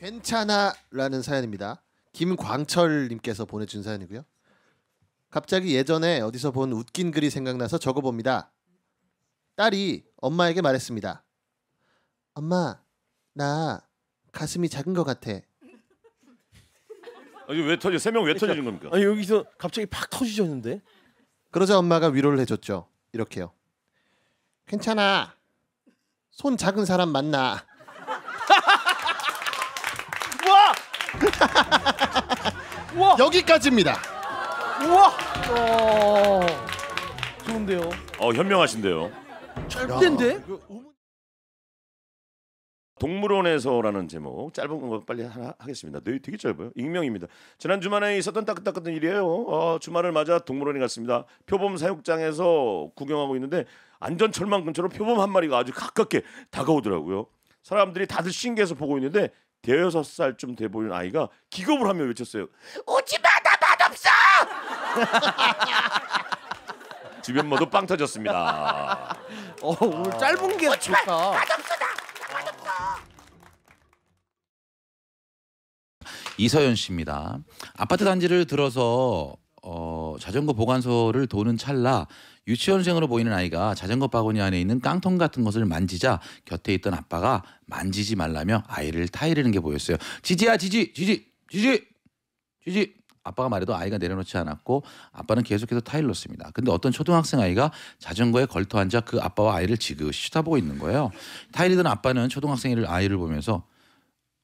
괜찮아라는 사연입니다. 김광철님께서 보내준 사연이고요. 갑자기 예전에 어디서 본 웃긴 글이 생각나서 적어봅니다. 딸이 엄마에게 말했습니다. 엄마, 나 가슴이 작은 것 같아. 아니 왜 터져? 세 명 왜 터지는 겁니까? 아니 여기서 갑자기 팍 터지셨는데. 그러자 엄마가 위로를 해줬죠. 이렇게요. 괜찮아. 손 작은 사람 만나. 우와. 여기까지입니다. 우와. 어, 좋은데요. 어 현명하신데요. 절대인데? 동물원에서라는 제목 짧은 거 빨리 하나 하겠습니다. 네, 되게 짧아요. 익명입니다. 지난 주말에 있었던 따끈따끈한 일이에요. 어, 주말을 맞아 동물원에 갔습니다. 표범 사육장에서 구경하고 있는데 안전철망 근처로 표범 한 마리가 아주 가깝게 다가오더라고요. 사람들이 다들 신기해서 보고 있는데 대여섯 살쯤 돼 보이는 아이가 기겁을 하며 외쳤어요. 오지 마, 나 맛없어. 주변 모두 빵 터졌습니다. 어, 오늘 짧은 게 오지 마, 좋다. 맛없어, 나 맛없어. 이서연 씨입니다. 아파트 단지를 들어서 어, 자전거 보관소를 도는 찰나 유치원생으로 보이는 아이가 자전거 바구니 안에 있는 깡통 같은 것을 만지자 곁에 있던 아빠가 만지지 말라며 아이를 타이르는 게 보였어요. 지지야 지지 지지 지지 지지 아빠가 말해도 아이가 내려놓지 않았고 아빠는 계속해서 타일렀습니다. 근데 어떤 초등학생 아이가 자전거에 걸터 앉아 그 아빠와 아이를 지그시 쳐다보고 있는 거예요. 타일리던 아빠는 초등학생 아이를 보면서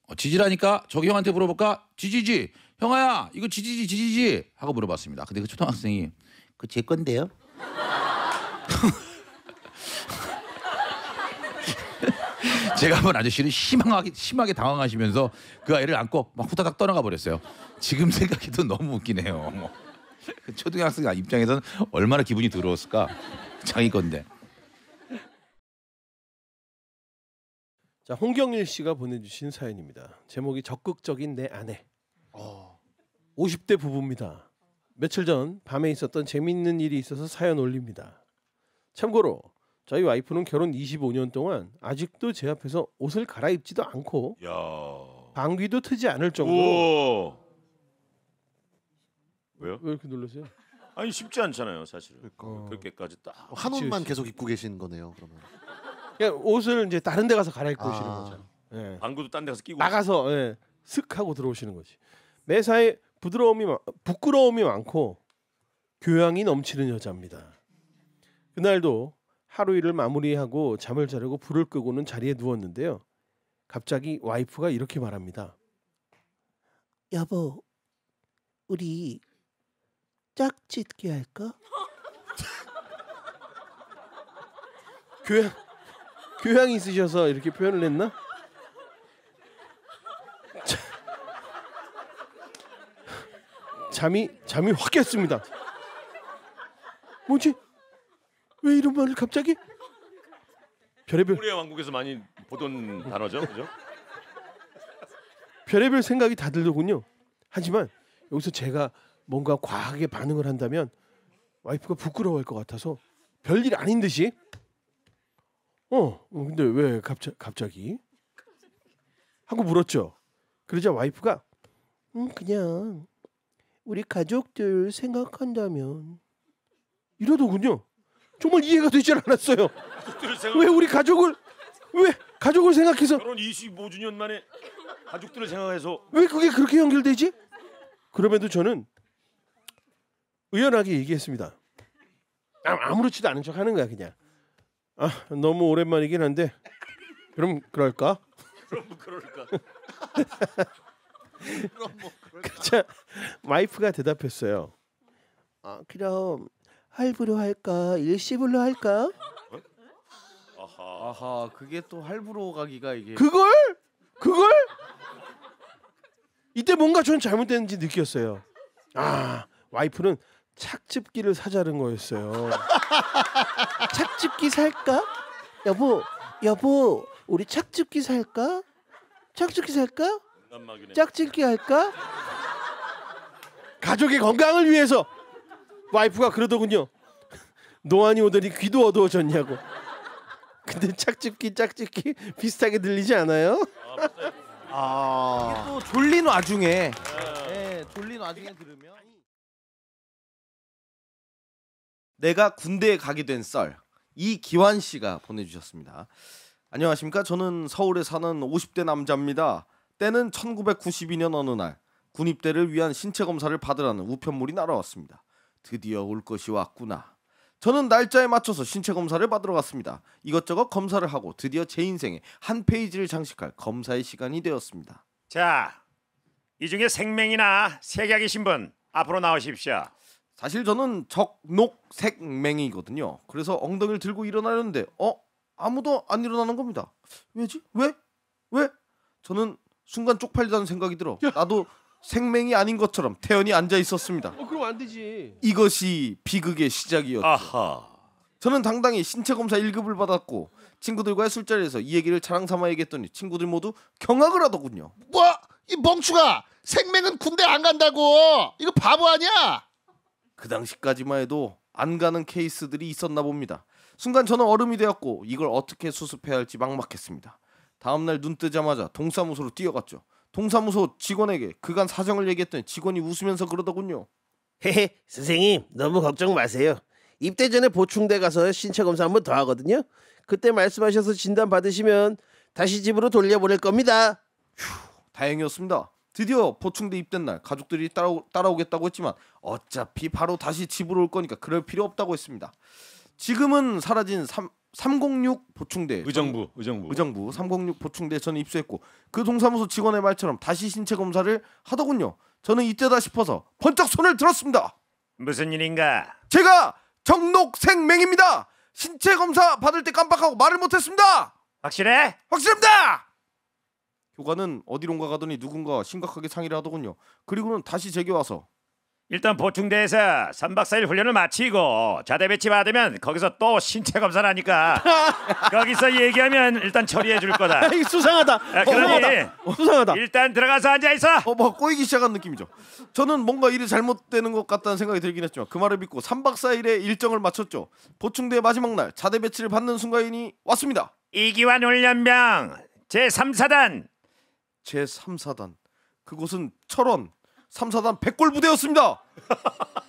어, 지지라니까 저기 형한테 물어볼까? 지지지 형아야 이거 지지지 지지지 하고 물어봤습니다. 근데 그 초등학생이 그 제 건데요. 제가 본 아저씨는 심하게 심하게 당황하시면서 그 아이를 안고 막 후다닥 떠나가 버렸어요. 지금 생각해도 너무 웃기네요. 그 초등학생 입장에서는 얼마나 기분이 더러웠을까. 자기 건데. 자, 홍경일 씨가 보내주신 사연입니다. 제목이 적극적인 내 아내. 어. 50대 부부입니다. 며칠 전 밤에 있었던 재미있는 일이 있어서 사연 올립니다. 참고로 저희 와이프는 결혼 25년 동안 아직도 제 앞에서 옷을 갈아입지도 않고 야. 방귀도 트지 않을 정도. 로 왜요? 왜 이렇게 놀라세요? 아니 쉽지 않잖아요, 사실은. 그러니까. 그렇게까지 딱한그 옷만 그치. 계속 입고 계시는 거네요, 그러면. 그냥 옷을 이제 다른 데 가서 갈아입고 아. 오시는 거죠. 예. 방구도 딴데 가서 끼고 나가서 예. 슥 하고 들어오시는 거지. 매사에 부드러움이 부끄러움이 많고 교양이 넘치는 여자입니다. 그날도 하루 일을 마무리하고 잠을 자려고 불을 끄고는 자리에 누웠는데요. 갑자기 와이프가 이렇게 말합니다. 여보, 우리 짝짓기 할까? 교양 교양이 있으셔서 이렇게 표현을 했나? 잠이 잠이 확 깼습니다. 뭐지? 왜 이런 말을 갑자기? 별의별 우리의 왕국에서 많이 보던 단어죠, 그죠? 별의별 생각이 다 들더군요. 하지만 여기서 제가 뭔가 과하게 반응을 한다면 와이프가 부끄러워할 것 같아서 별일 아닌 듯이 어, 어 근데 왜 갑자, 갑자기 하고 물었죠. 그러자 와이프가 음 그냥 우리 가족들 생각한다면 이러더군요. 정말 이해가 되질 않았어요. 왜 우리 가족을 왜 가족을 생각해서 결혼 25주년 만에 가족들을 생각해서 왜 그게 그렇게 연결되지? 그럼에도 저는 의연하게 얘기했습니다. 아, 아무렇지도 않은 척 하는 거야 그냥. 아 너무 오랜만이긴 한데 그럼 그럴까? 그럼 그럴까? 그럼 뭐. 그자 와이프가 대답했어요. 아, 그럼 할부로 할까 일시불로 할까? 아하. 아하 그게 또 할부로 가기가 이게 그걸 그걸 이때 뭔가 저는 잘못됐는지 느꼈어요. 아 와이프는 착즙기를 사자는 거였어요. 착즙기 살까? 여보 여보 우리 착즙기 살까? 착즙기 살까? 짝짓기 할까? 가족의 건강을 위해서 와이프가 그러더군요. 노안이 오더니 귀도 어두워졌냐고. 근데 짝짓기 짝짓기 비슷하게 들리지 않아요? 아, 이게 또 졸린 와중에 예, 네, 졸린 와중에 들으면 내가 군대에 가게 된 썰 이기환 씨가 보내주셨습니다. 안녕하십니까? 저는 서울에 사는 50대 남자입니다. 때는 1992년 어느 날 군입대를 위한 신체 검사를 받으라는 우편물이 날아왔습니다. 드디어 올 것이 왔구나. 저는 날짜에 맞춰서 신체 검사를 받으러 갔습니다. 이것저것 검사를 하고 드디어 제인생에한 페이지를 장식할 검사의 시간이 되었습니다. 자, 이 중에 생명이나 색약이신 분 앞으로 나오십시오. 사실 저는 적녹색맹이거든요. 그래서 엉덩이를 들고 일어나려는데 어 아무도 안 일어나는 겁니다. 왜지? 왜? 왜? 저는 순간 쪽팔리다는 생각이 들어. 야. 나도 생명이 아닌 것처럼 태연히 앉아 있었습니다. 어, 그럼 안 되지. 이것이 비극의 시작이었죠. 아하. 저는 당당히 신체 검사 1급을 받았고 친구들과의 술자리에서 이 얘기를 자랑 삼아 얘기했더니 친구들 모두 경악을 하더군요. 뭐? 이 멍충아! 생맹은 군대 안 간다고! 이거 바보 아니야? 그 당시까지만 해도 안 가는 케이스들이 있었나 봅니다. 순간 저는 얼음이 되었고 이걸 어떻게 수습해야 할지 막막했습니다. 다음날 눈 뜨자마자 동사무소로 뛰어갔죠. 동사무소 직원에게 그간 사정을 얘기했더니 직원이 웃으면서 그러더군요. 헤헤 선생님 너무 걱정 마세요. 입대 전에 보충대 가서 신체 검사 한번 더 하거든요. 그때 말씀하셔서 진단 받으시면 다시 집으로 돌려보낼 겁니다. 휴, 다행이었습니다. 드디어 보충대 입대 날 가족들이 따라오, 따라오겠다고 했지만 어차피 바로 다시 집으로 올 거니까 그럴 필요 없다고 했습니다. 지금은 사라진 삼, 306 보충대 의정부 의정부 의정부 306 보충대 저는 입수했고 그 동사무소 직원의 말처럼 다시 신체 검사를 하더군요. 저는 이때다 싶어서 번쩍 손을 들었습니다. 무슨 일인가? 제가 정녹생맹입니다 신체 검사 받을 때 깜빡하고 말을 못했습니다. 확실해? 확실합니다. 교관은 어디론가 가더니 누군가 심각하게 상의를 하더군요. 그리고는 다시 제게 와서 일단 보충대에서 3박 4일 훈련을 마치고 자대 배치 받으면 거기서 또 신체 검사를 하니까 거기서 얘기하면 일단 처리해 줄 거다. 이게 수상하다. 아, 어, 어, 수상하다. 일단 들어가서 앉아 있어. 어, 뭐 꼬이기 시작한 느낌이죠. 저는 뭔가 일이 잘못되는 것 같다는 생각이 들긴 했지만 그 말을 믿고 3박 4일의 일정을 마쳤죠. 보충대 마지막 날 자대 배치를 받는 순간이 왔습니다. 이기환 훈련병 제 3사단 제 3사단 그곳은 철원 3사단 백골 부대였습니다.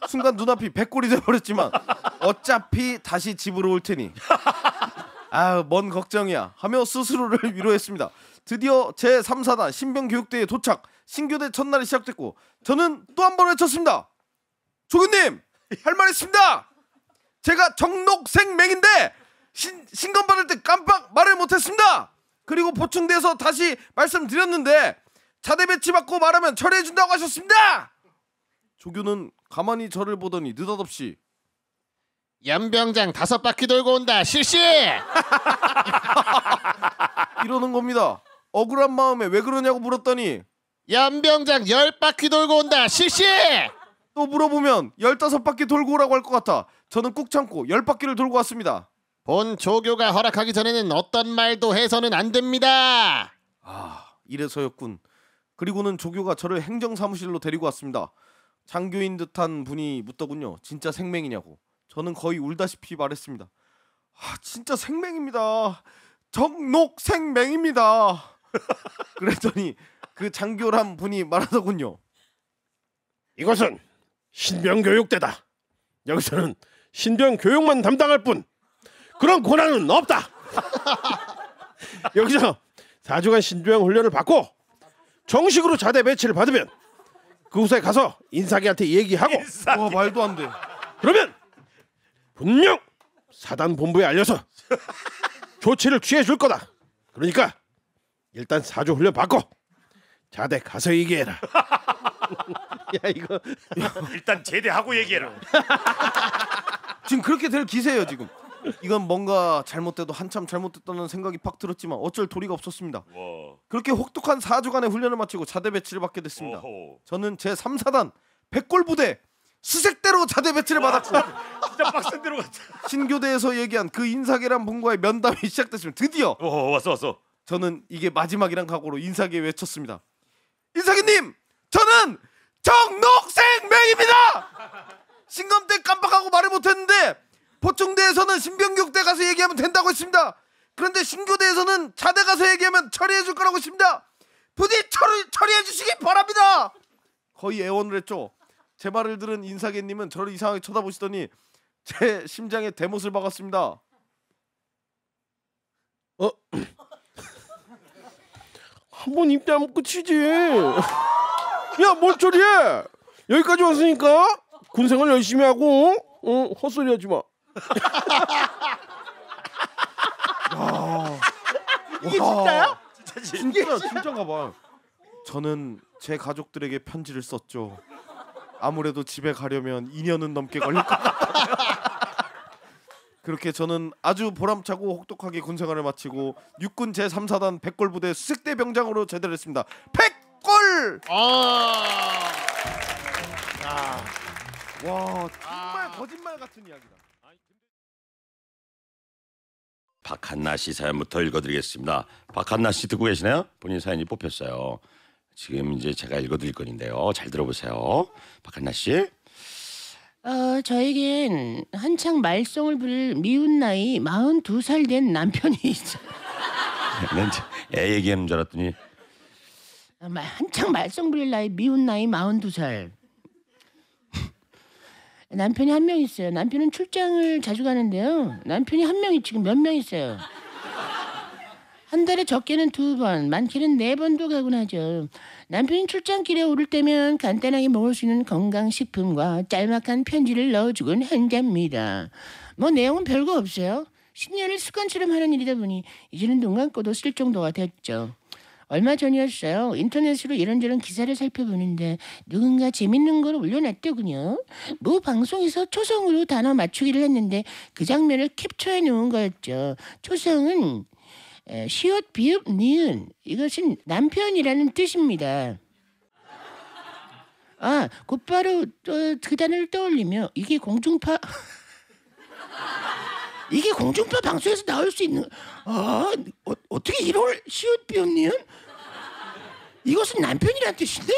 순간 눈앞이 백골이되어버렸지만 어차피 다시 집으로 올 테니 아뭔 걱정이야 하며 스스로를 위로했습니다. 드디어 제 3사단 신병교육대에 도착 신교대 첫날이 시작됐고 저는 또 한 번 외쳤습니다. 조교님 할 말 있습니다. 제가 정록생맹인데 신, 신검 받을 때 깜빡 말을 못했습니다. 그리고 보충돼서 다시 말씀드렸는데 자대 배치 받고 말하면 처리해 준다고 하셨습니다. 조교는 가만히 저를 보더니 느닷없이 연병장 다섯 바퀴 돌고 온다 실시 이러는 겁니다. 억울한 마음에 왜 그러냐고 물었더니 연병장 열 바퀴 돌고 온다 실시 또 물어보면 열다섯 바퀴 돌고 오라고 할 것 같아 저는 꾹 참고 열 바퀴를 돌고 왔습니다. 본 조교가 허락하기 전에는 어떤 말도 해서는 안 됩니다. 아 이래서였군. 그리고는 조교가 저를 행정사무실로 데리고 왔습니다. 장교인 듯한 분이 묻더군요. 진짜 생명이냐고 저는 거의 울다시피 말했습니다. 아, 진짜 생명입니다정녹 생맹입니다. 그랬더니 그 장교란 분이 말하더군요. 이것은 신병교육대다. 여기서는 신병교육만 담당할 뿐 그런 권한은 없다. 여기서 4주간 신병 훈련을 받고 정식으로 자대 배치를 받으면 그곳에 가서 인사기한테 얘기하고 인사기. 와 말도 안 돼. 그러면 분명 사단 본부에 알려서 조치를 취해 줄 거다. 그러니까 일단 사주 훈련 받고 자대 가서 얘기해라. 야 이거 일단 제대하고 얘기해라. 지금 그렇게 될 기세예요 지금. 이건 뭔가 잘못돼도 한참 잘못됐다는 생각이 팍 들었지만 어쩔 도리가 없었습니다. 와. 그렇게 혹독한 4주간의 훈련을 마치고 자대 배치를 받게 됐습니다. 어허. 저는 제 3사단 백골 부대 수색대로 자대 배치를 받았고 진짜 빡센 대로 갔다. 신교대에서 얘기한 그 인사계란 분과의 면담이 시작됐습니다. 드디어 어, 왔어 왔어. 저는 이게 마지막이란 각오로 인사계에 외쳤습니다. 인사계님, 저는 정록생 명입니다. 신검 때 깜빡하고 말을 못했는데 보충대에서는 신병교대 가서 얘기하면 된다고 했습니다. 그런데 신교대에서는 자대 가서 얘기하면 처리해 줄 거라고 했습니다. 부디 처리, 처리해 주시기 바랍니다. 거의 애원을 했죠. 제 말을 들은 인사계님은 저를 이상하게 쳐다보시더니 제 심장에 대못을 박았습니다. 어? 한 번 입대하면 끝이지. 야, 뭔 소리해? 여기까지 왔으니까 군생활 열심히 하고 어, 헛소리 하지 마. 야. 이게 와. 진짜야? 진짜지. 진짜 진짜가 봐. 저는 제 가족들에게 편지를 썼죠. 아무래도 집에 가려면 2년은 넘게 걸릴 것 같아요. 그렇게 저는 아주 보람차고 혹독하게 군생활을 마치고 육군 제 3사단 백골부대 수색대 병장으로 제대했습니다. 백골! 아. 와 정말 아. 거짓말 같은 이야기다. 박한나 씨 사연부터 읽어드리겠습니다. 박한나 씨 듣고 계시나요? 본인 사연이 뽑혔어요. 지금 이제 제가 읽어드릴 건데요. 잘 들어보세요. 박한나 씨. 어, 저에겐 한창 말썽을 부릴 미운 나이 42살 된 남편이 있어. 요애 얘기하는 줄 알았더니 아, 한창 말썽 부릴 나이 미운 나이 42살 남편이 한 명 있어요. 남편은 출장을 자주 가는데요. 남편이 한 명이 지금 몇 명 있어요. 한 달에 적게는 두 번, 많게는 네 번도 가곤 하죠. 남편이 출장길에 오를 때면 간단하게 먹을 수 있는 건강식품과 짤막한 편지를 넣어주곤 한답니다. 뭐 내용은 별거 없어요. 신년을 습관처럼 하는 일이다 보니 이제는 눈 감고도 쓸 정도가 됐죠. 얼마 전이었어요. 인터넷으로 이런저런 기사를 살펴보는데 누군가 재밌는 걸 올려놨더군요. 모 방송에서 초성으로 단어 맞추기를 했는데 그 장면을 캡처해 놓은 거였죠. 초성은 시옷 비읍 니은 이것은 남편이라는 뜻입니다. 아 곧바로 또그 단어를 떠올리며 이게 공중파 이게 공중파 방송에서 나올 수 있는 아 어, 떻게 1월 시옷 비언님 이것은 남편이란 뜻인데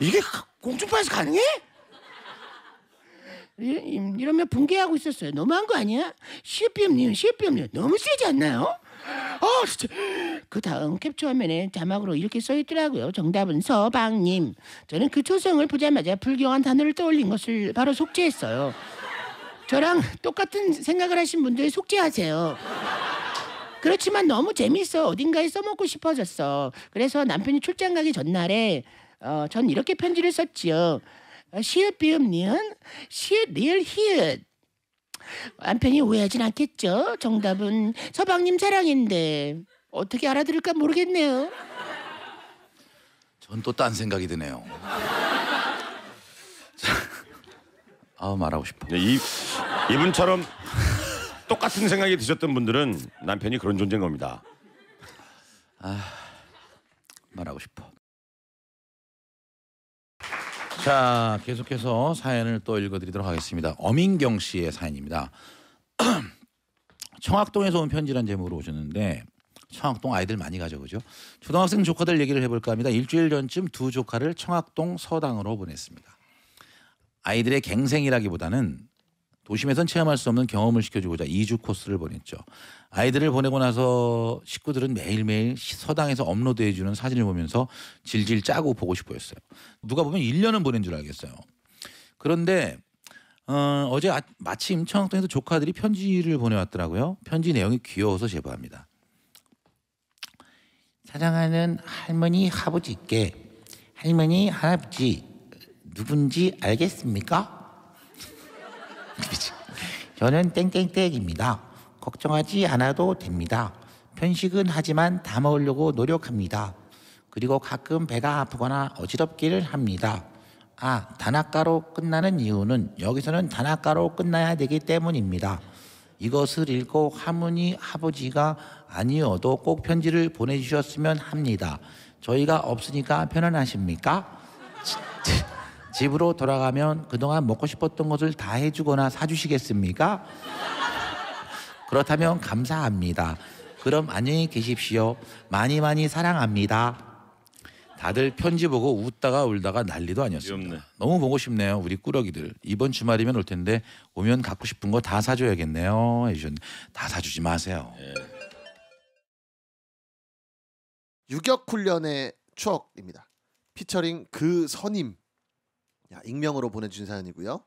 이게 공중파에서 가능해? 이러면 붕괴하고 있었어요. 너무한 거 아니야? 시옷비엄님, 시옷비엄님 너무 세지 않나요? 어, 진짜. 그 다음 캡처 화면에 자막으로 이렇게 써 있더라고요. 정답은 서방님. 저는 그 초성을 보자마자 불경한 단어를 떠올린 것을 바로 속죄했어요. 저랑 똑같은 생각을 하신 분들 속죄하세요. 그렇지만 너무 재밌어 어딘가에 써먹고 싶어졌어. 그래서 남편이 출장 가기 전날에 어, 전 이렇게 편지를 썼지요. 어, 시읒 비음 니은 시읒 리을 히읒 남편이 오해하진 않겠죠? 정답은 서방님 사랑인데 어떻게 알아들을까 모르겠네요. 전 또 딴 생각이 드네요. 아 말하고 싶어. 네, 이 이분처럼 똑같은 생각이 드셨던 분들은 남편이 그런 존재인 겁니다. 아 말하고 싶어. 자 계속해서 사연을 또 읽어드리도록 하겠습니다. 어민경 씨의 사연입니다. 청학동에서 온 편지란 제목으로 오셨는데 청학동 아이들 많이 가죠 그죠? 초등학생 조카들 얘기를 해볼까 합니다. 일주일 전쯤 두 조카를 청학동 서당으로 보냈습니다. 아이들의 갱생이라기보다는 도심에선 체험할 수 없는 경험을 시켜주고자 2주 코스를 보냈죠. 아이들을 보내고 나서 식구들은 매일매일 서당에서 업로드해주는 사진을 보면서 질질 짜고 보고 싶어 했어요. 누가 보면 1년은 보낸 줄 알겠어요. 그런데 어, 어제 아, 마침 청학동에서 조카들이 편지를 보내왔더라고요. 편지 내용이 귀여워서 제보합니다. 사랑하는 할머니, 아버지께 할머니, 할아버지 누군지 알겠습니까? 저는 땡땡땡입니다. 걱정하지 않아도 됩니다. 편식은 하지만 다 먹으려고 노력합니다. 그리고 가끔 배가 아프거나 어지럽기를 합니다. 아, 단아가로 끝나는 이유는 여기서는 단아가로 끝나야 되기 때문입니다. 이것을 읽고 하문이 아버지가 아니어도 꼭 편지를 보내주셨으면 합니다. 저희가 없으니까 편안하십니까? 집으로 돌아가면 그동안 먹고 싶었던 것을 다 해주거나 사주시겠습니까? 그렇다면 감사합니다. 그럼 안녕히 계십시오. 많이 많이 사랑합니다. 다들 편지 보고 웃다가 울다가 난리도 아니었습니다. 귀엽네. 너무 보고 싶네요. 우리 꾸러기들. 이번 주말이면 올 텐데 오면 갖고 싶은 거 다 사줘야겠네요. 해주다 사주지 마세요. 예. 유격 훈련의 추억입니다. 피처링 그 선임 야, 익명으로 보내주신 사연이고요.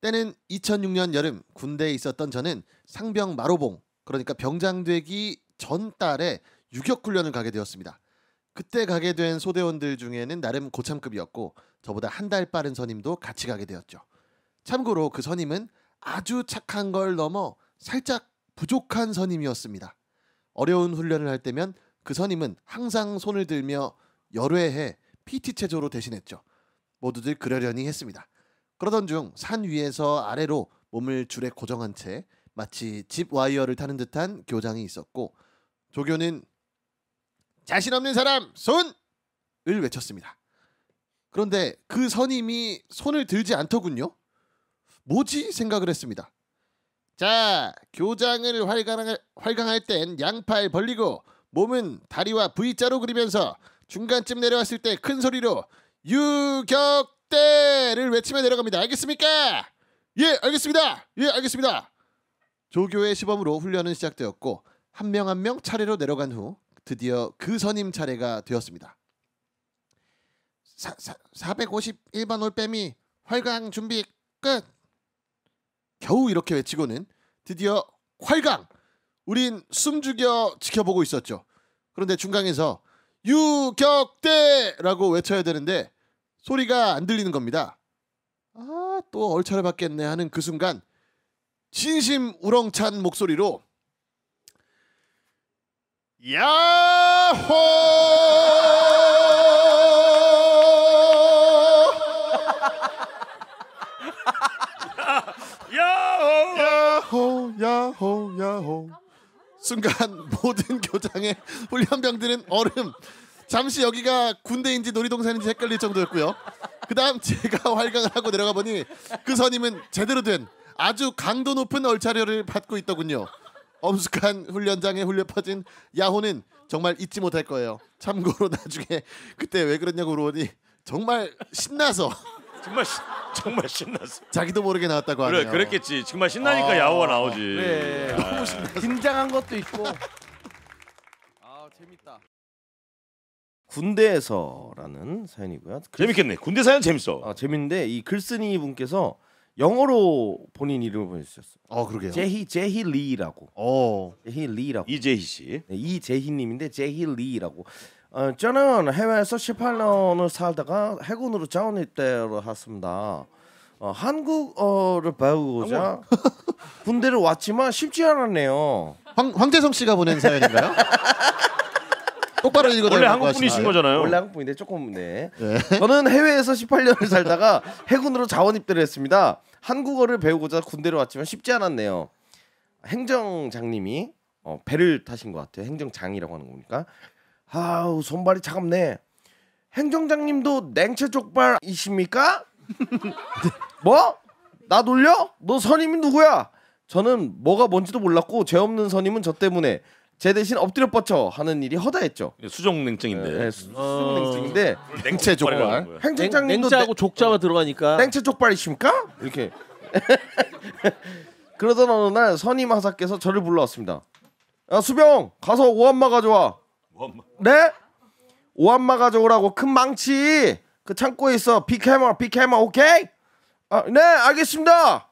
때는 2006년 여름 군대에 있었던 저는 상병 마로봉 그러니까 병장되기 전 달에 유격 훈련을 가게 되었습니다. 그때 가게 된 소대원들 중에는 나름 고참급이었고 저보다 한 달 빠른 선임도 같이 가게 되었죠. 참고로 그 선임은 아주 착한 걸 넘어 살짝 부족한 선임이었습니다. 어려운 훈련을 할 때면 그 선임은 항상 손을 들며 열외해 PT 체조로 대신했죠. 모두들 그러려니 했습니다. 그러던 중 산 위에서 아래로 몸을 줄에 고정한 채 마치 집 와이어를 타는 듯한 교장이 있었고 조교는 자신 없는 사람 손을 외쳤습니다. 그런데 그 선임이 손을 들지 않더군요. 뭐지 생각을 했습니다. 자, 교장을 활강할, 활강할 땐 양팔 벌리고 몸은 다리와 V자로 그리면서 중간쯤 내려왔을 때 큰 소리로 유격대를 외치며 내려갑니다. 알겠습니까? 예, 알겠습니다. 예, 알겠습니다. 조교의 시범으로 훈련은 시작되었고 한 명 한명 한명 차례로 내려간 후 드디어 그 선임 차례가 되었습니다. 사, 사, 451번 올빼미 활강 준비 끝. 겨우 이렇게 외치고는 드디어 활강. 우린 숨죽여 지켜보고 있었죠. 그런데 중간에서 유격대라고 외쳐야 되는데 소리가 안 들리는 겁니다. 아, 또 얼차려 받겠네 하는 그 순간 진심 우렁찬 목소리로 야호! 야호! 야호! 야호! 야호! 순간 모든 교장의 훈련병들은 얼음. 잠시 여기가 군대인지 놀이동산인지 헷갈릴 정도였고요. 그다음 제가 활강을 하고 내려가 보니 그 선임은 제대로 된 아주 강도 높은 얼차려를 받고 있더군요. 엄숙한 훈련장에 홀려 퍼진 야호는 정말 잊지 못할 거예요. 참고로 나중에 그때 왜 그랬냐고 물어보니 정말 신나서 정말 시, 정말 신났어. 자기도 모르게 나왔다고 하네요. 그래 그랬겠지. 정말 신나니까 아, 야호가 나오지. 네, 네. 너무 신나. 긴장한 것도 있고. 아 재밌다. 군대에서라는 사연이고요. 글... 재밌겠네. 군대 사연 재밌어. 아 재밌는데 이 글쓴이 분께서 영어로 본인 이름을 보내주셨어요. 아 그러게요. 제히 제히 리라고. 어. 제히 리라고. 이재희 씨. 네, 이재희 님인데 제희 리라고. 어, 저는 해외에서 18년을 살다가 해군으로 자원입대를 했습니다. 어, 한국어를 배우고자 군대를 왔지만 쉽지 않았네요. 황, 황재성 씨가 보낸 사연인가요? 똑바로 읽어달라고 원래 한국 분이신 거잖아요. 원래 한국 분인데 조금 네. 네. 저는 해외에서 18년을 살다가 해군으로 자원 입대를 했습니다. 한국어를 배우고자 군대로 왔지만 쉽지 않았네요. 행정장님이 어, 배를 타신 것 같아요. 행정장이라고 하는 거니까 아우 손발이 차갑네. 행정장님도 냉채 족발이십니까? 뭐? 나 놀려? 너 선임이 누구야? 저는 뭐가 뭔지도 몰랐고 죄 없는 선임은 저 때문에 제 대신 엎드려 뻗쳐 하는 일이 허다했죠. 예, 수정 냉증인데. 네, 수, 정 냉증인데 어. 냉채 족발. 행정장님도 냉채하고 족자가 들어가니까 어, 냉채 족발이십니까? 이렇게. 그러던 어느 날 선임 하사께서 저를 불러왔습니다. 야 수병 가서 오한마 가져와. 네? 오한마 가져오라고 큰 망치 그 창고에 있어 빅해머 빅해머 오케이? 아, 네 알겠습니다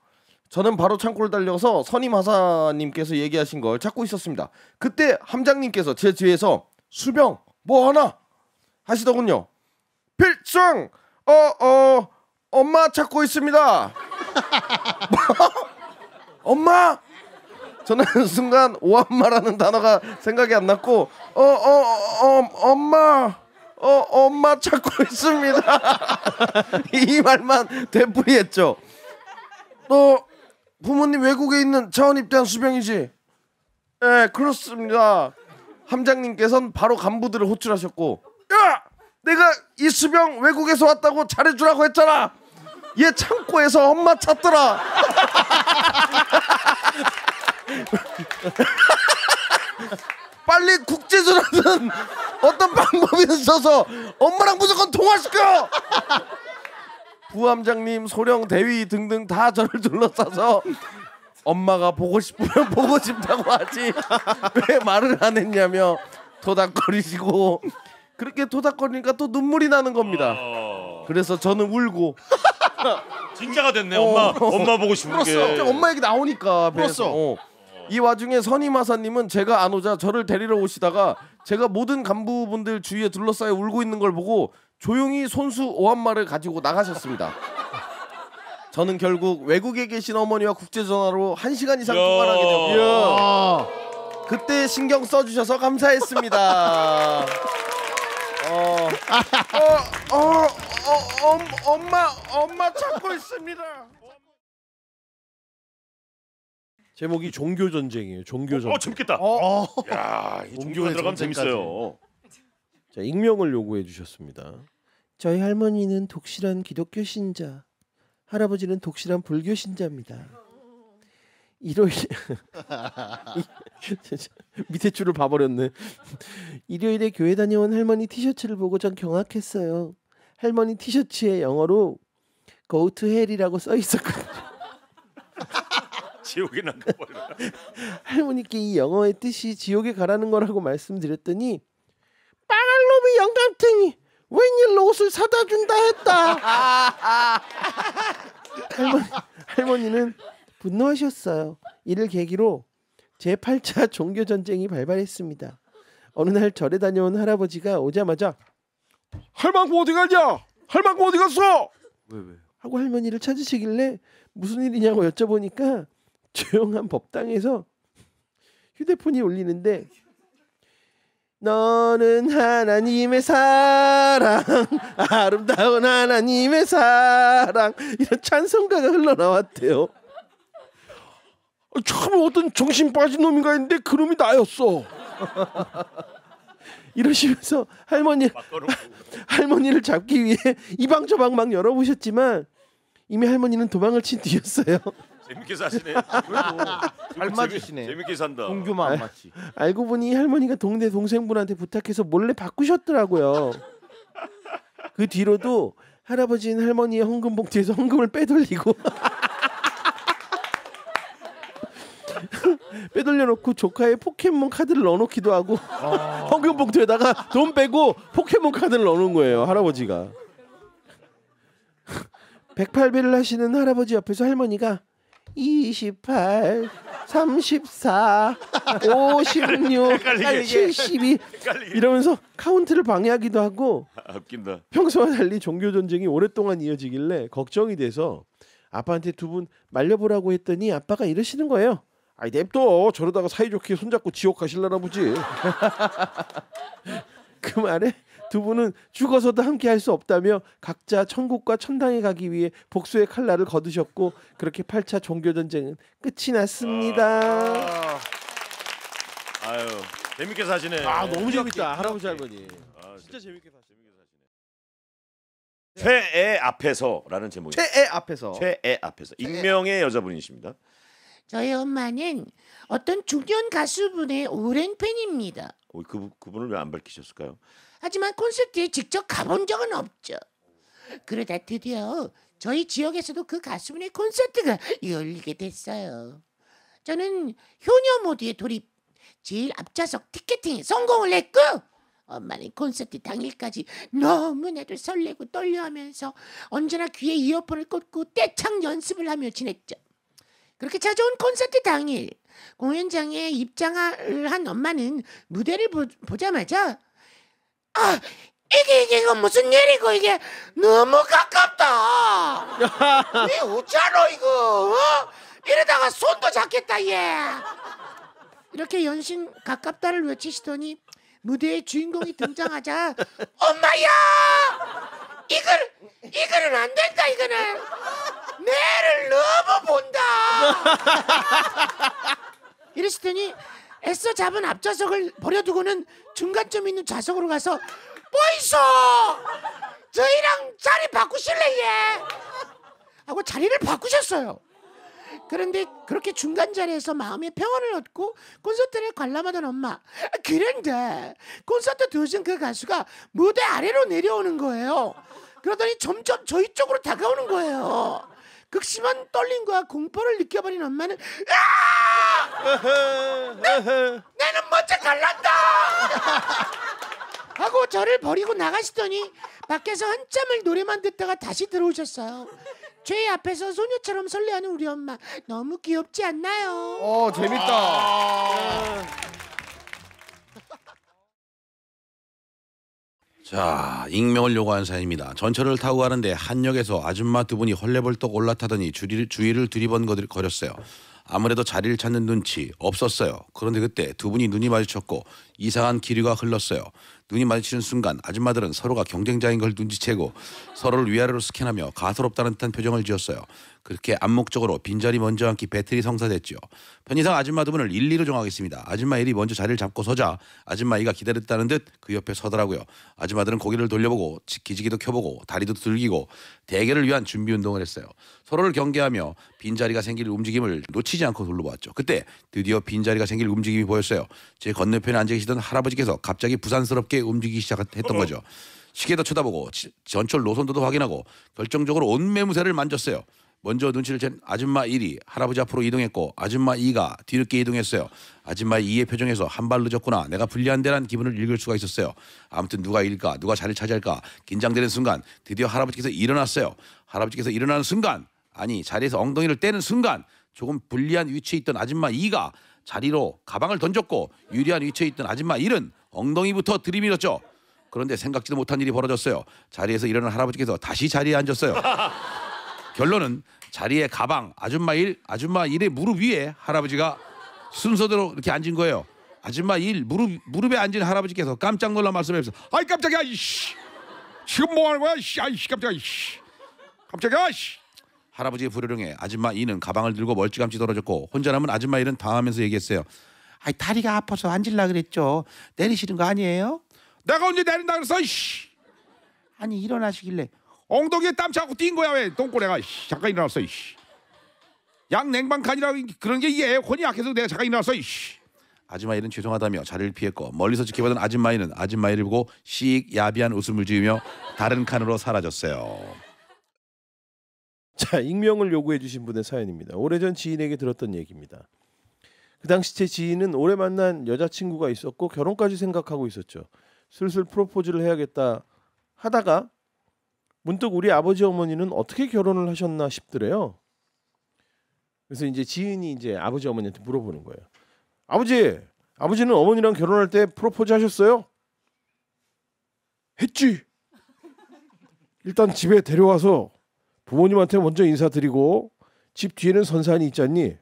저는 바로 창고를 달려서 선임 하사님께서 얘기하신 걸 찾고 있었습니다 그때 함장님께서 제 뒤에서 수병 뭐 하나 하시더군요 필승 어어 어, 엄마 찾고 있습니다 뭐? 엄마 저는 순간 오한마라는 단어가 생각이 안 났고 어 어, 어, 엄마 어 엄마 찾고 있습니다 이 말만 되풀이했죠 또 부모님 외국에 있는 차원 입대한 수병이지 예 그렇습니다 함장님께선 바로 간부들을 호출하셨고 야 내가 이 수병 외국에서 왔다고 잘해주라고 했잖아 얘 창고에서 엄마 찾더라 빨리 국제전화는 어떤 방법이든 써서 엄마랑 무조건 통화시켜! 부함장님, 소령, 대위 등등 다 저를 둘러싸서 엄마가 보고 싶으면 보고 싶다고 하지 왜 말을 안 했냐며 토닥거리시고 그렇게 토닥거리니까 또 눈물이 나는 겁니다. 어. 그래서 저는 울고 진짜가 됐네 엄마 어, 엄마 보고 싶은 게 엄마 얘기 나오니까 배에서. 어. 이 와중에 선임하사님은 제가 안 오자 저를 데리러 오시다가 제가 모든 간부분들 주위에 둘러싸여 울고 있는 걸 보고 조용히 손수 오한마를 가지고 나가셨습니다. 저는 결국 외국에 계신 어머니와 국제전화로 1시간 이상 통화 하게 되었고 그때 신경 써주셔서 감사했습니다. 어, 어, 어, 어, 엄마, 엄마 찾고 있습니다. 제목이 종교 전쟁이에요. 종교 전쟁. 어, 어 재밌겠다. 어. 야, 종교가 들어가면 재밌어요. 자, 익명을 요구해 주셨습니다. 저희 할머니는 독실한 기독교 신자, 할아버지는 독실한 불교 신자입니다. 일요일 밑에 줄을 봐버렸네. 일요일에 교회 다녀온 할머니 티셔츠를 보고 전 경악했어요. 할머니 티셔츠에 영어로 Go to Hell이라고 써 있었거든요. 지옥에 나가 버려. 할머니께 이 영어의 뜻이 지옥에 가라는 거라고 말씀드렸더니 빨간 놈의 영감탱이 웬일로 옷을 사다 준다 했다. 할머니, 할머니는 분노하셨어요. 이를 계기로 제8차 종교 전쟁이 발발했습니다. 어느 날 절에 다녀온 할아버지가 오자마자 할망구 어디 갔냐? 할망구 어디 갔어? 왜 왜? 하고 할머니를 찾으시길래 무슨 일이냐고 여쭤보니까 조용한 법당에서 휴대폰이 울리는데 너는 하나님의 사랑 아름다운 하나님의 사랑 이런 찬송가가 흘러나왔대요. 처음에 어떤 정신 빠진 놈인가 했는데 그놈이 나였어. 이러시면서 할머니 할머니를 잡기 위해 이 방 저 방 막 열어보셨지만 이미 할머니는 도망을 친 뒤였어요. 재밌게 사시네. 아, 잘 맞으시네. 재밌게 산다. 동규만 안 네. 맞지. 알고 보니 할머니가 동네 동생분한테 부탁해서 몰래 바꾸셨더라고요. 그 뒤로도 할아버지는 할머니의 헌금 봉투에서 헌금을 빼돌리고 빼돌려놓고 조카의 포켓몬 카드를 넣어놓기도 하고 아. 헌금 봉투에다가 돈 빼고 포켓몬 카드를 넣는 거예요 할아버지가 108배를 하시는 할아버지 옆에서 할머니가 28, 34, 56, 72 이러면서 카운트를 방해하기도 하고 아, 웃긴다. 평소와 달리 종교 전쟁이 오랫동안 이어지길래 걱정이 돼서 아빠한테 두 분 말려보라고 했더니 아빠가 이러시는 거예요. 아이 냅둬 저러다가 사이좋게 손잡고 지옥 가실라나 보지. 그 말에 두 분은 죽어서도 함께 할 수 없다며 각자 천국과 천당에 가기 위해 복수의 칼날을 거두셨고 그렇게 8차 종교 전쟁은 끝이 났습니다. 아, 유 재밌게 사시네. 아 너무 재밌다 할아버지 할머니. 아, 진짜 재밌게 사시네. 최애 앞에서라는 제목이 최애 앞에서 최애 앞에서 익명의 여자분이십니다. 저희 엄마는 어떤 중년 가수분의 오랜 팬입니다. 어, 그 그분을 왜 안 밝히셨을까요? 하지만 콘서트에 직접 가본 적은 없죠. 그러다 드디어 저희 지역에서도 그 가수분의 콘서트가 열리게 됐어요. 저는 효녀 모드에 돌입, 제일 앞좌석 티켓팅에 성공을 했고 엄마는 콘서트 당일까지 너무나도 설레고 떨려하면서 언제나 귀에 이어폰을 꽂고 떼창 연습을 하며 지냈죠. 그렇게 찾아온 콘서트 당일 공연장에 입장을 한 엄마는 무대를 보, 보자마자 아, 이게 이게 이거 무슨 일이고 이게 너무 가깝다. 왜 웃자노 이거? 어? 이러다가 손도 잡겠다 얘. 이렇게 연신 가깝다를 외치시더니 무대의 주인공이 등장하자 엄마야 이걸 이거는 안 된다 이거는 내를 너무 본다. 이랬을테니 애써 잡은 앞좌석을 버려두고는 중간점 있는 좌석으로 가서 보이소 뭐 저희랑 자리 바꾸실래예 하고 자리를 바꾸셨어요 그런데 그렇게 중간 자리에서 마음의 평화을 얻고 콘서트를 관람하던 엄마 그런데 콘서트 도중 그 가수가 무대 아래로 내려오는 거예요 그러더니 점점 저희 쪽으로 다가오는 거예요 극심한 떨림과 공포를 느껴버린 엄마는 으아! 나는 먼저 갈란다 하고 저를 버리고 나가시더니 밖에서 한참을 노래만 듣다가 다시 들어오셨어요. 죄 앞에서 소녀처럼 설레하는 우리 엄마 너무 귀엽지 않나요? 어 재밌다. 자 익명을 요구한 사연입니다. 전철을 타고 가는데 한 역에서 아줌마 두 분이 헐레벌떡 올라타더니 주위를, 주위를 두리번거렸어요. 아무래도 자리를 찾는 눈치 없었어요. 그런데 그때 두 분이 눈이 마주쳤고 이상한 기류가 흘렀어요. 눈이 마주치는 순간 아줌마들은 서로가 경쟁자인 걸 눈치채고 서로를 위아래로 스캔하며 가소롭다는 듯한 표정을 지었어요. 그렇게 암묵적으로 빈자리 먼저 앉기 배틀이 성사됐죠 편의상 아줌마 두 분을 일리로 정하겠습니다. 아줌마 일이 먼저 자리를 잡고 서자 아줌마 이가 기다렸다는 듯 그 옆에 서더라고요. 아줌마들은 고개를 돌려보고 기지개도 켜보고 다리도 들기고 대결을 위한 준비 운동을 했어요. 서로를 경계하며 빈자리가 생길 움직임을 놓치지 않고 둘러보았죠. 그때 드디어 빈자리가 생길 움직임이 보였어요. 제 건너편에 앉아 계시던 할아버지께서 갑자기 부산스럽게 이렇게 움직이기 시작했던 어. 거죠. 시계도 쳐다보고 전철 노선도도 확인하고 결정적으로 온 매무새를 만졌어요. 먼저 눈치를 챈 아줌마 1이 할아버지 앞으로 이동했고 아줌마 2가 뒤늦게 이동했어요. 아줌마 2의 표정에서 한 발 늦었구나. 내가 불리한데란 기분을 읽을 수가 있었어요. 아무튼 누가 일까 누가 자리를 차지할까 긴장되는 순간 드디어 할아버지께서 일어났어요. 할아버지께서 일어나는 순간 아니 자리에서 엉덩이를 떼는 순간 조금 불리한 위치에 있던 아줌마 2가 자리로 가방을 던졌고 유리한 위치에 있던 아줌마 일은 엉덩이부터 들이밀었죠. 그런데 생각지도 못한 일이 벌어졌어요. 자리에서 일어난 할아버지께서 다시 자리에 앉았어요. 결론은 자리에 가방, 아줌마 일, 아줌마 일의 무릎 위에 할아버지가 순서대로 이렇게 앉은 거예요. 아줌마 일 무릎 무릎에 앉은 할아버지께서 깜짝 놀라 말씀하면서 아이 깜짝이야 이씨 지금 뭐 하는 거야 이씨 아이씨 깜짝이야 이씨 깜짝이야 이씨 할아버지의 불효령에 아줌마 이는 가방을 들고 멀찌감치 떨어졌고 혼자 남은 아줌마 일은 당하면서 얘기했어요. 아이 다리가 아파서 앉으려 그랬죠. 내리시는 거 아니에요? 내가 언제 내린다 그랬어? 씨. 아니 일어나시길래 엉덩이에 땀 차고 뛴 거야 왜 똥꼬레가 잠깐 일어났어. 씨. 양 냉방 칸이라고 그런 게 이게 에어컨이 약해서 내가 잠깐 일어났어. 씨. 아줌마이는 죄송하다며 자리를 피했고 멀리서 지켜보던 아줌마이는 아줌마이를 보고 씩 야비한 웃음을 지으며 다른 칸으로 사라졌어요. 자, 익명을 요구해 주신 분의 사연입니다. 오래전 지인에게 들었던 얘기입니다. 그 당시 제 지인은 오래 만난 여자친구가 있었고 결혼까지 생각하고 있었죠. 슬슬 프로포즈를 해야겠다 하다가 문득 우리 아버지 어머니는 어떻게 결혼을 하셨나 싶더래요. 그래서 이제 지인이 이제 아버지 어머니한테 물어보는 거예요. 아버지, 아버지는 어머니랑 결혼할 때 프로포즈 하셨어요? 했지. 일단 집에 데려와서 부모님한테 먼저 인사드리고 집 뒤에는 선산이 있잖니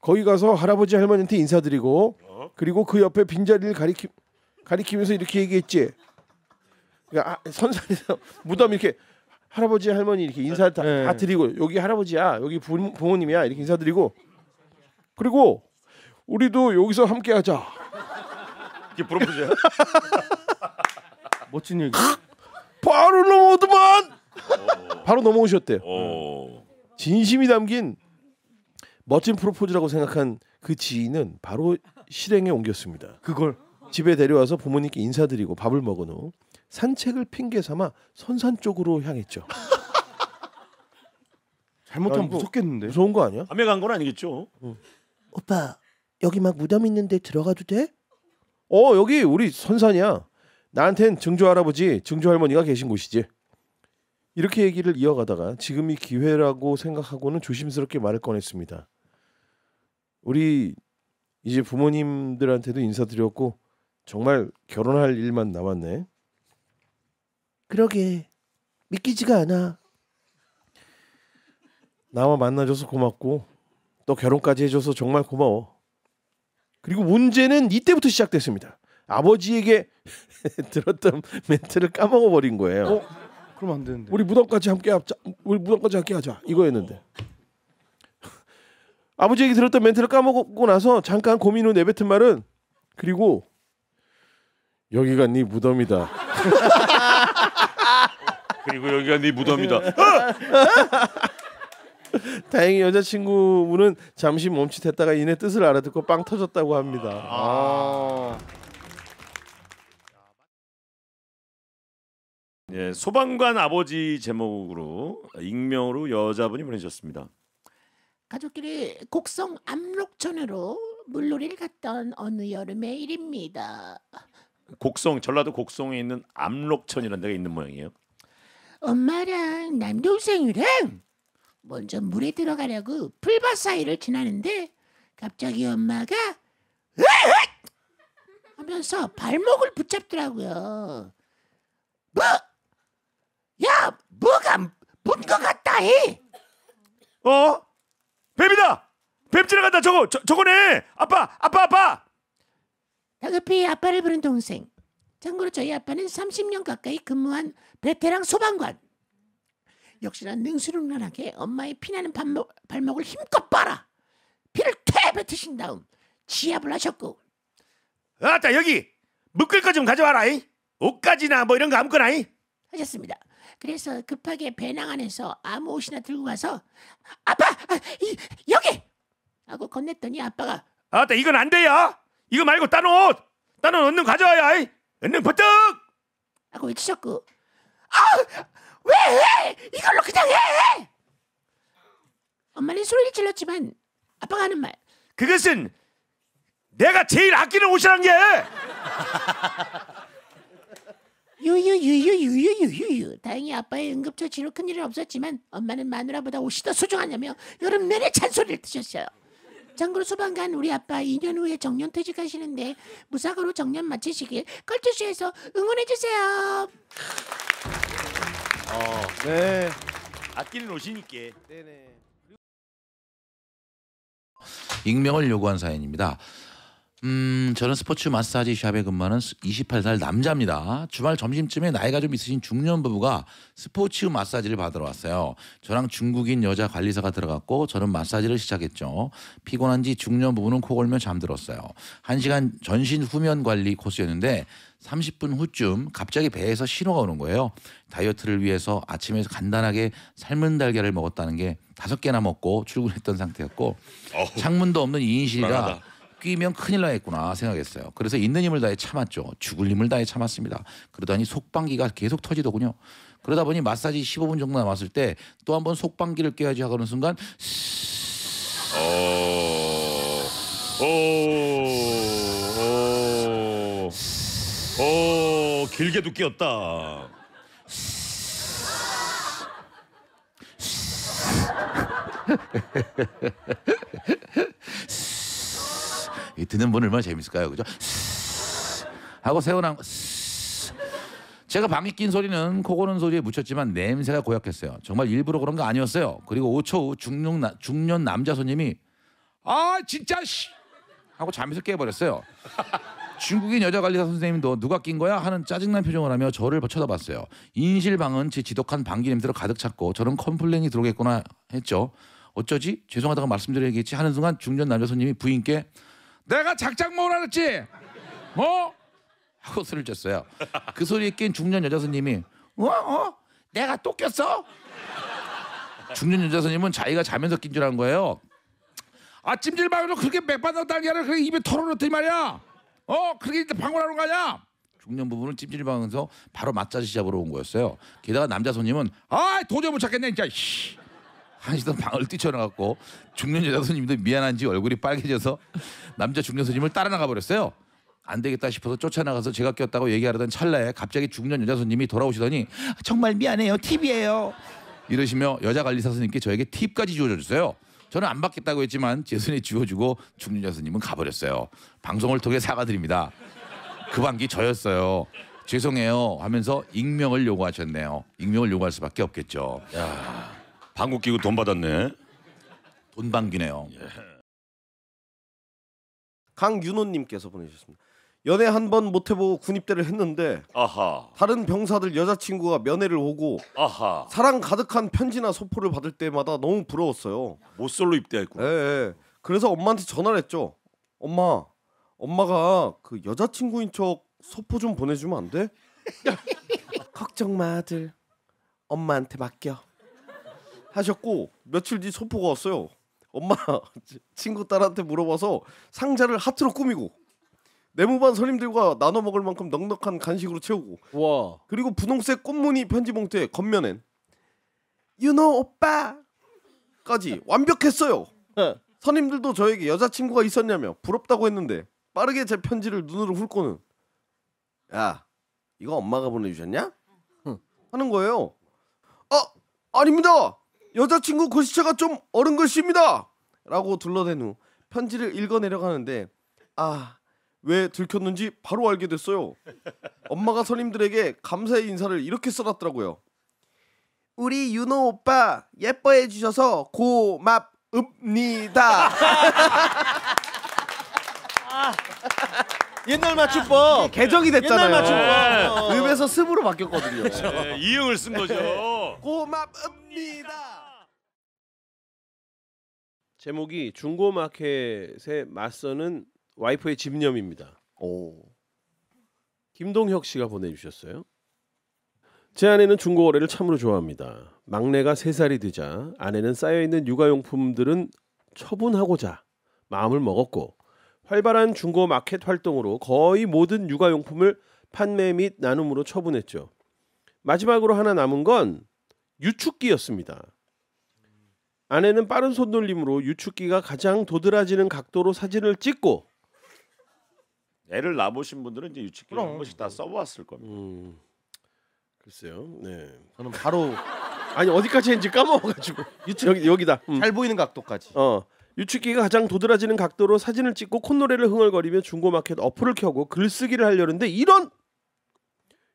거기 가서 할아버지 할머니한테 인사드리고 그리고 그 옆에 빈자리를 가리키, 가리키면서 이렇게 얘기했지 그러니까 아, 선산에서 무덤 이렇게 할아버지 할머니 이렇게 인사 다, 네. 다 드리고 여기 할아버지야 여기 부, 부모님이야 이렇게 인사드리고 그리고 우리도 여기서 함께 하자 이게 프로포즈야 멋진 얘기 바로 넘어오더만 바로 넘어오셨대요. 오. 어. 진심이 담긴 멋진 프로포즈라고 생각한 그 지인은 바로 실행에 옮겼습니다. 그걸 집에 데려와서 부모님께 인사드리고 밥을 먹은 후 산책을 핑계 삼아 선산 쪽으로 향했죠. 잘못하면 무섭겠는데. 무서운 거 아니야? 밤에 간 건 아니겠죠? 응. 오빠 여기 막 무덤 있는데 들어가도 돼? 어 여기 우리 선산이야. 나한텐 증조 할아버지, 증조 할머니가 계신 곳이지. 이렇게 얘기를 이어가다가 지금이 기회라고 생각하고는 조심스럽게 말을 꺼냈습니다. 우리 이제 부모님들한테도 인사드렸고 정말 결혼할 일만 남았네. 그러게 믿기지가 않아. 나와 만나줘서 고맙고 또 결혼까지 해줘서 정말 고마워. 그리고 문제는 이때부터 시작됐습니다. 아버지에게 들었던 멘트를 까먹어버린 거예요. 어? 그럼 안 되는데. 우리 무덤까지 함께 하자. 우리 무덤까지 함께 하자. 이거였는데. 아버지 얘기 들었던 멘트를 까먹고 나서 잠깐 고민 후 내뱉은 말은 그리고 여기가 네 무덤이다. 그리고 여기가 네 무덤이다. 다행히 여자친구분은 잠시 멈칫했다가 이내 뜻을 알아듣고 빵 터졌다고 합니다. 아. 예, 소방관 아버지 제목으로 익명으로 여자분이 보내셨습니다. 가족끼리 곡성 압록천으로 물놀이를 갔던 어느 여름의 일입니다. 곡성 전라도 곡성에 있는 압록천이라는 데가 있는 모양이에요. 엄마랑 남동생이랑 먼저 물에 들어가려고 풀밭 사이를 지나는데 갑자기 엄마가 으악! 하면서 발목을 붙잡더라고요. 뭐? 야 뭐가 문것 같다 해. 어? 뱀이다. 뱀 지나간다. 저거 저, 저거네. 아빠 아빠 아빠. 다급히 아빠를 부른 동생. 참고로 저희 아빠는 30년 가까이 근무한 베테랑 소방관. 역시나 능수능란하게 엄마의 피나는 발목, 발목을 힘껏 빨아 피를 퇴 뱉으신 다음 지압을 하셨고 아따 여기 묶을 거 좀 가져와라 옷까지나 뭐 이런 거 아무거나 하셨습니다 그래서 급하게 배낭 안에서 아무 옷이나 들고 가서 아빠 아, 이, 여기 하고 건넸더니 아빠가 아따 이건 안 돼요 이거 말고 딴 옷! 딴 옷 얼른 가져와요 얼른 버뜩! 하고 외치셨고 아! 왜 해! 이걸로 그냥 해! 엄마는 소리를 질렀지만 아빠가 하는 말 그것은 내가 제일 아끼는 옷이란 게 유유유유유유유유 다행히 아빠의 응급처치로 큰일은 없었지만 엄마는 마누라보다 옷이 더 소중하냐며 여름 내내 잔소리를 드셨어요. 참고로 소방관 우리 아빠 2년 후에 정년 퇴직하시는데 무사고로 정년 마치시길 컬투쇼에서 응원해주세요. 어, 네. 아끼는 옷이니까. 네네. 익명을 요구한 사연입니다. 음, 저는 스포츠 마사지 샵에 근무하는 28살 남자입니다. 주말 점심쯤에 나이가 좀 있으신 중년 부부가 스포츠 마사지를 받으러 왔어요. 저랑 중국인 여자 관리사가 들어갔고 저는 마사지를 시작했죠. 피곤한지 중년 부부는 코골며 잠들었어요. 1시간 전신 후면 관리 코스였는데 30분 후쯤 갑자기 배에서 신호가 오는 거예요. 다이어트를 위해서 아침에 간단하게 삶은 달걀을 먹었다는 게5 개나 먹고 출근했던 상태였고 창문도 없는 2인실이라 바뀌면 큰일 나겠구나 생각했어요. 그래서 있는 힘을 다해 참았죠. 죽을 힘을 다해 참았습니다. 그러더니 속방기가 계속 터지더군요. 그러다 보니 마사지 15분 정도 남았을 때 또한번 속방기를 깨야지 하는 순간 어... 오, 어. 오, 어. 어. 길게도 끼었다. 듣는 분 얼마나 재밌을까요, 그죠? 하고 세우난 제가 방귀 낀 소리는 코 고는 소리에 묻혔지만 냄새가 고약했어요. 정말 일부러 그런 거 아니었어요. 그리고 5초 후 중년, 나, 중년 남자 손님이 아 진짜 씨 하고 잠에서 깨버렸어요. 중국인 여자 관리사 선생님도 누가 낀 거야 하는 짜증난 표정을 하며 저를 쳐다봤어요. 인실방은 제 지독한 방귀 냄새로 가득 찼고 저런 컴플레인이 들어오겠구나 했죠. 어쩌지? 죄송하다고 말씀드려야겠지 하는 순간 중년 남자 손님이 부인께 내가 작작 먹으라 그랬지. 어? 하고 소리를 쳤어요그 소리에 낀 중년 여자 스님이 어? 어? 내가 또 꼈어? 중년 여자 스님은 자기가 자면서 낀 줄 아는 거예요. 아 찜질 방으로 그렇게 맥반석 달걀을 그렇게 입에 털어놓더니 말이야. 어? 그렇게 이제 방어하러가냐 중년 부부는 찜질 방에서 바로 맞자지 잡으러 온 거였어요. 게다가 남자 손님은 아 도저히 못 찾겠네 진짜. 하시던 방을 뛰쳐나갔고 중년 여자 손님도 미안한지 얼굴이 빨개져서 남자 중년손님을 따라 나가 버렸어요. 안 되겠다 싶어서 쫓아나가서 제가 꼈다고 얘기하려던 찰나에 갑자기 중년 여자 손님이 돌아오시더니 정말 미안해요 팁이에요 이러시며 여자 관리사 선생님께 저에게 팁까지 주어줬어요 저는 안 받겠다고 했지만 제 손에 쥐어주고 중년 여자 손님은 가버렸어요 방송을 통해 사과드립니다 그 반기 저였어요 죄송해요 하면서 익명을 요구하셨네요 익명을 요구할 수밖에 없겠죠 야, 방귀 끼고 돈 받았네 돈방귀네요 예. 강윤호님께서 보내주셨습니다. 연애 한 번못 해보고 군입대를 했는데 아하. 다른 병사들 여자친구가 면회를 오고 아하. 사랑 가득한 편지나 소포를 받을 때마다 너무 부러웠어요. 모쏠로 입대했구나. 예, 예. 그래서 엄마한테 전화를 했죠. 엄마, 엄마가 그 여자친구인 척 소포 좀 보내주면 안 돼? 걱정 마 아들, 엄마한테 맡겨. 하셨고 며칠 뒤 소포가 왔어요. 엄마 친구 딸한테 물어봐서 상자를 하트로 꾸미고 네모반 선임들과 나눠 먹을 만큼 넉넉한 간식으로 채우고 와 그리고 분홍색 꽃무늬 편지 봉투에 겉면엔 유노 오빠까지 완벽했어요. 네. 선임들도 저에게 여자친구가 있었냐며 부럽다고 했는데 빠르게 제 편지를 눈으로 훑고는 야 이거 엄마가 보내주셨냐? 하는 거예요. 아 아닙니다. 여자친구 고시차가 좀 어른 것입니다. 라고 둘러댄 후 편지를 읽어내려가는데 아, 왜 들켰는지 바로 알게 됐어요. 엄마가 선임들에게 감사의 인사를 이렇게 써놨더라고요. 우리 윤호 오빠 예뻐해 주셔서 고맙읍니다. 옛날 맞춤법 개정이 됐잖아요. 옛날 맞춤법 네. 읍에서 습으로 바뀌었거든요. 네, 이응을 쓴 거죠. 고맙읍니다. 제목이 중고 마켓에 맞서는 와이프의 집념입니다. 오. 김동혁 씨가 보내주셨어요. 제 아내는 중고 거래를 참으로 좋아합니다. 막내가 세 살이 되자 아내는 쌓여 있는 육아용품들은 처분하고자 마음을 먹었고 활발한 중고 마켓 활동으로 거의 모든 육아용품을 판매 및 나눔으로 처분했죠. 마지막으로 하나 남은 건 유축기였습니다. 아내는 빠른 손놀림으로 유축기가 가장 도드라지는 각도로 사진을 찍고 애를 낳아보신 분들은 이제 유축기를한 번씩 다 써보았을 겁니다. 음, 글쎄요. 네. 저는 바로 아니 어디까지 했는지 까먹어가지고 유치... 여기 여기다 음. 잘 보이는 각도까지. 어. 유축기가 가장 도드라지는 각도로 사진을 찍고 콧노래를 흥얼거리며 중고마켓 어플을 켜고 글쓰기를 하려는데 이런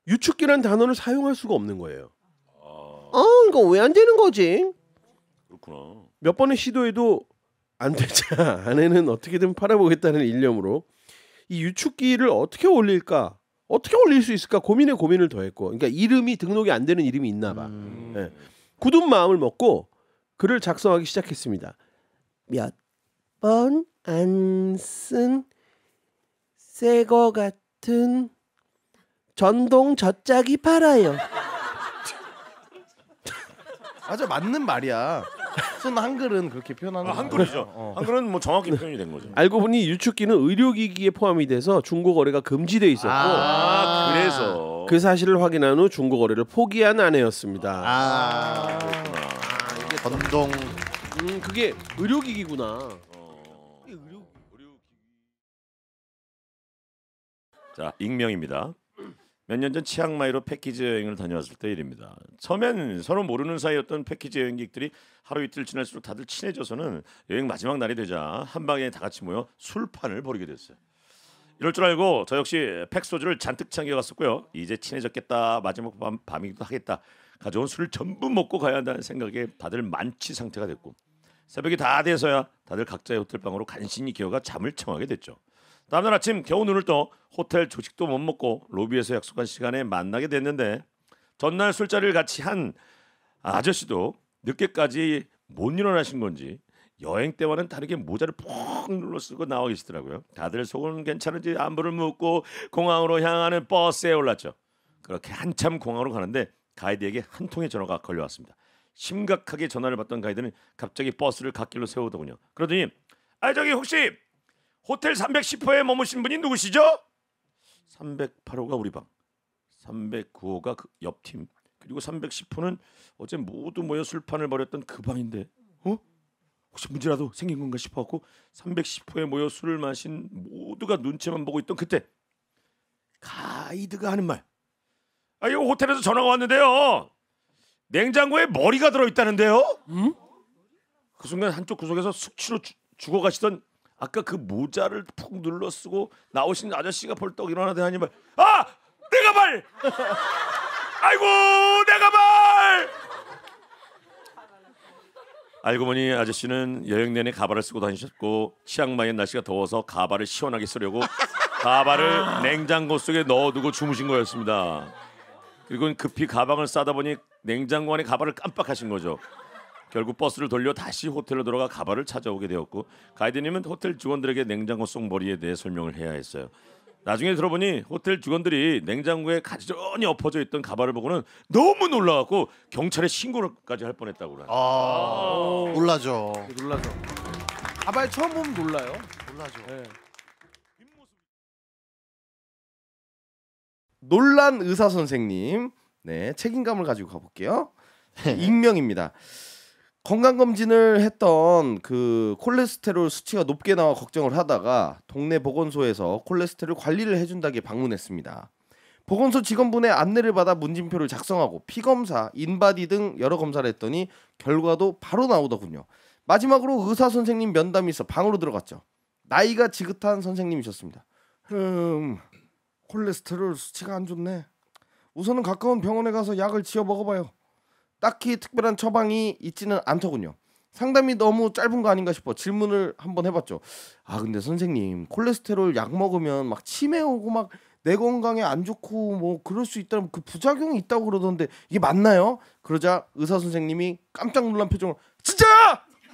유축기란 단어를 사용할 수가 없는 거예요. 어, 어 이거 왜 안 되는 거지? 그렇구나. 몇 번의 시도에도 안 되자 아내는 어떻게든 팔아보겠다는 일념으로 이 유축기를 어떻게 올릴까 어떻게 올릴 수 있을까 고민에 고민을 더했고 그러니까 이름이 등록이 안 되는 이름이 있나 봐 음. 예. 굳은 마음을 먹고 글을 작성하기 시작했습니다 몇 번 안 쓴 새 거 같은 전동 젖짝이 팔아요 맞아 맞는 말이야 쓴 한글은 그렇게 표현하는 아, 거 한글이죠. 어. 한글은 뭐 정확히 표현이 된 거죠. 알고 보니 유축기는 의료기기에 포함이 돼서 중고 거래가 금지돼 있었고 아, 그래서 그 사실을 확인한 후 중고 거래를 포기한 아내였습니다. 아, 아 이게 전동. 음 그게 의료기기구나. 어. 자 익명입니다. 몇년전 치앙마이로 패키지 여행을 다녀왔을 때 일입니다. 처음엔 서로 모르는 사이였던 패키지 여행객들이 하루 이틀 지날수록 다들 친해져서는 여행 마지막 날이 되자 한방에 다 같이 모여 술판을 벌이게 됐어요. 이럴 줄 알고 저 역시 팩 소주를 잔뜩 챙겨갔었고요. 이제 친해졌겠다. 마지막 밤, 밤이기도 하겠다. 가져온 술을 전부 먹고 가야 한다는 생각에 다들 만취 상태가 됐고 새벽이 다 돼서야 다들 각자의 호텔 방으로 간신히 기어가 잠을 청하게 됐죠. 다음날 아침 겨우 눈을 떠 호텔 조식도 못 먹고 로비에서 약속한 시간에 만나게 됐는데 전날 술자리를 같이 한 아저씨도 늦게까지 못 일어나신 건지 여행 때와는 다르게 모자를 푹 눌러 쓰고 나와 계시더라고요. 다들 속은 괜찮은지 안부를 묻고 공항으로 향하는 버스에 올랐죠. 그렇게 한참 공항으로 가는데 가이드에게 한 통의 전화가 걸려왔습니다. 심각하게 전화를 받던 가이드는 갑자기 버스를 갓길로 세우더군요. 그러더니 아 저기 혹시 호텔 310호에 머무신 분이 누구시죠? 308호가 우리 방, 309호가 그 옆팀, 그리고 310호는 어제 모두 모여 술판을 벌였던 그 방인데, 어? 혹시 문제라도 생긴 건가 싶어갖고 310호에 모여 술을 마신 모두가 눈치만 보고 있던 그때 가이드가 하는 말. 아 이거 호텔에서 전화가 왔는데요. 냉장고에 머리가 들어있다는데요. 응? 그 순간 한쪽 구석에서 숙취로 주, 죽어가시던 아까 그 모자를 푹 눌러 쓰고 나오신 아저씨가 벌떡 일어나 대하니 말. 아, 내가 말. 아이고, 내가 말. 알고 보니 아저씨는 여행 내내 가발을 쓰고 다니셨고 치앙마이 날씨가 더워서 가발을 시원하게 쓰려고 가발을 냉장고 속에 넣어두고 주무신 거였습니다. 그리고 급히 가방을 싸다 보니 냉장고 안에 가발을 깜빡하신 거죠. 결국 버스를 돌려 다시 호텔로 돌아가 가발을 찾아오게 되었고 가이드님은 호텔 직원들에게 냉장고 속머리에 대해 설명을 해야 했어요. 나중에 들어보니 호텔 직원들이 냉장고에 가지런히 엎어져 있던 가발을 보고는 너무 놀라갖고 경찰에 신고까지 를할 뻔했다고 그래요. 아, 놀라죠. 놀라죠. 가발 처음 보면 놀라요. 놀라죠. 네. 놀란 의사 선생님, 네 책임감을 가지고 가볼게요. 익명입니다. 건강검진을 했던 그 콜레스테롤 수치가 높게 나와 걱정을 하다가 동네 보건소에서 콜레스테롤 관리를 해준다기에 방문했습니다. 보건소 직원분의 안내를 받아 문진표를 작성하고 피검사, 인바디 등 여러 검사를 했더니 결과도 바로 나오더군요. 마지막으로 의사 선생님 면담이 있어 방으로 들어갔죠. 나이가 지긋한 선생님이셨습니다. 음, 콜레스테롤 수치가 안 좋네. 우선은 가까운 병원에 가서 약을 지어 먹어봐요. 딱히 특별한 처방이 있지는 않더군요. 상담이 너무 짧은 거 아닌가 싶어 질문을 한번 해봤죠. 아 근데 선생님 콜레스테롤 약 먹으면 막 치매 오고 막 내 건강에 안 좋고 뭐 그럴 수 있다면 그 부작용이 있다고 그러던데 이게 맞나요? 그러자 의사 선생님이 깜짝 놀란 표정으로 진짜!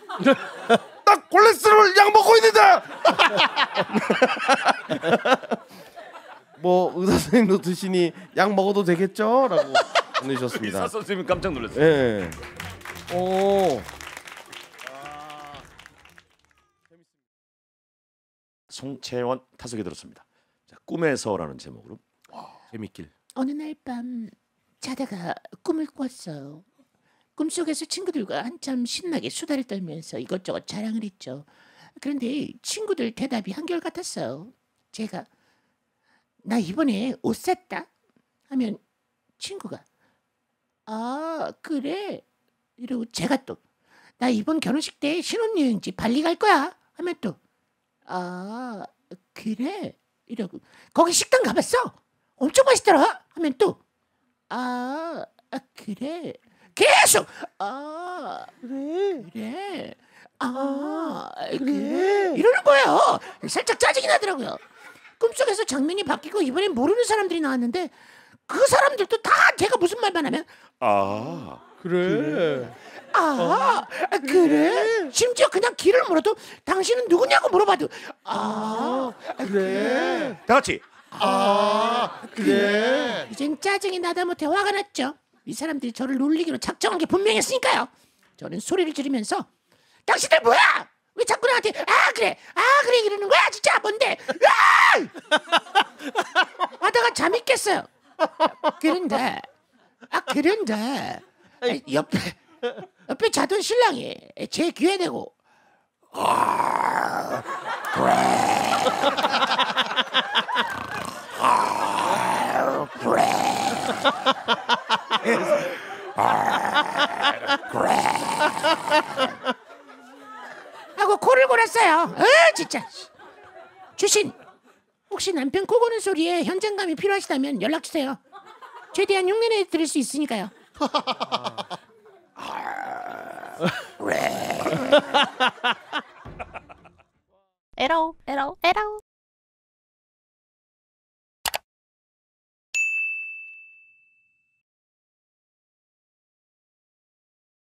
딱 콜레스테롤 약 먹고 있는데! 뭐 의사 선생님도 드시니 약 먹어도 되겠죠? 라고 보내셨습니다 이사 선생님 깜짝 놀랐어요. 예. 오. 아. 송채원 타석에 들었습니다. 자, 꿈에서라는 제목으로 재밌길. 어느 날 밤 자다가 꿈을 꿨어요. 꿈속에서 친구들과 한참 신나게 수다를 떨면서 이것저것 자랑을 했죠. 그런데 친구들 대답이 한결같았어요. 제가 나 이번에 옷 샀다 하면 친구가 아 그래 이러고 제가 또 나 이번 결혼식 때 신혼여행지 발리 갈 거야 하면 또 아 그래 이러고 거기 식당 가봤어 엄청 맛있더라 하면 또아 아, 그래 계속 아 그래 그래 아, 아 그래 이러는 거예요 살짝 짜증이 나더라고요 꿈속에서 장면이 바뀌고 이번엔 모르는 사람들이 나왔는데 그 사람들도 다 제가 무슨 말만 하면 아 그래. 아, 아, 그래? 심지어 그냥 길을 물어도 당신은 누구냐고 물어봐도 아, 아, 아 그래. 다 같이 아 그래. 이젠 짜증이 나다 못해 화가 났죠. 이 사람들이 저를 놀리기로 작정한 게 분명했으니까요. 저는 소리를 지르면서 당신들 뭐야? 왜 자꾸 나한테 아 그래 아 그래 이러는 거야 진짜 뭔데? 아! 하다가 잠이 깼어요. 그런데 아 그런데 아, 옆에 옆에 자던 신랑이 제 귀에 대고 아 그래 아 그래 아 그래 하고 코를 골았어요. 어 진짜 주신 혹시 남편 코 고는 소리에 현장감이 필요하시다면 연락 주세요. 최대한 흉내내 드릴 수 있으니까요. 에러 에러 에러